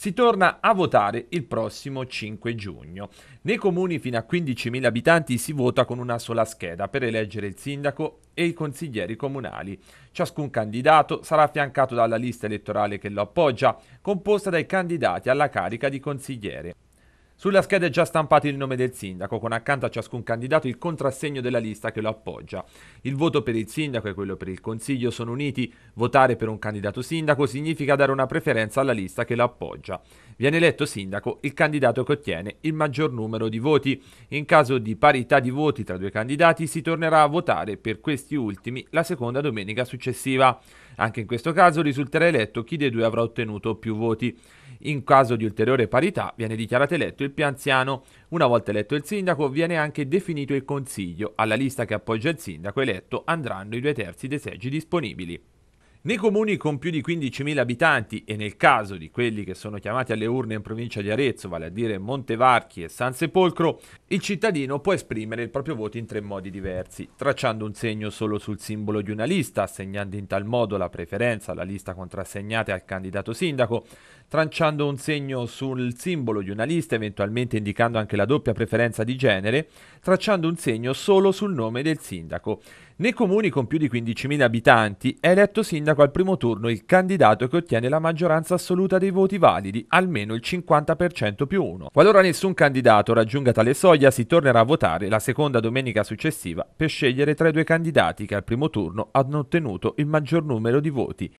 si torna a votare il prossimo 5 giugno. Nei comuni fino a 15.000 abitanti si vota con una sola scheda per eleggere il sindaco e i consiglieri comunali. Ciascun candidato sarà affiancato dalla lista elettorale che lo appoggia, composta dai candidati alla carica di consigliere. Sulla scheda è già stampato il nome del sindaco, con accanto a ciascun candidato il contrassegno della lista che lo appoggia. Il voto per il sindaco e quello per il consiglio sono uniti. Votare per un candidato sindaco significa dare una preferenza alla lista che lo appoggia viene eletto sindaco il candidato che ottiene il maggior numero di voti. In caso di parità di voti tra due candidati si tornerà a votare per questi ultimi la seconda domenica successiva. Anche in questo caso risulterà eletto chi dei due avrà ottenuto più voti. In caso di ulteriore parità viene dichiarato eletto il più anziano. Una volta eletto il sindaco viene anche definito il consiglio. Alla lista che appoggia il sindaco eletto andranno i due terzi dei seggi disponibili. Nei comuni con più di 15.000 abitanti e nel caso di quelli che sono chiamati alle urne in provincia di Arezzo, vale a dire Montevarchi e Sansepolcro, il cittadino può esprimere il proprio voto in tre modi diversi, tracciando un segno solo sul simbolo di una lista, assegnando in tal modo la preferenza alla lista contrassegnata al candidato sindaco, tranciando un segno sul simbolo di una lista, eventualmente indicando anche la doppia preferenza di genere, tracciando un segno solo sul nome del sindaco. Nei comuni con più di 15.000 abitanti è eletto sindaco al primo turno il candidato che ottiene la maggioranza assoluta dei voti validi, almeno il 50% più uno. Qualora nessun candidato raggiunga tale soglia, si tornerà a votare la seconda domenica successiva per scegliere tra i due candidati che al primo turno hanno ottenuto il maggior numero di voti.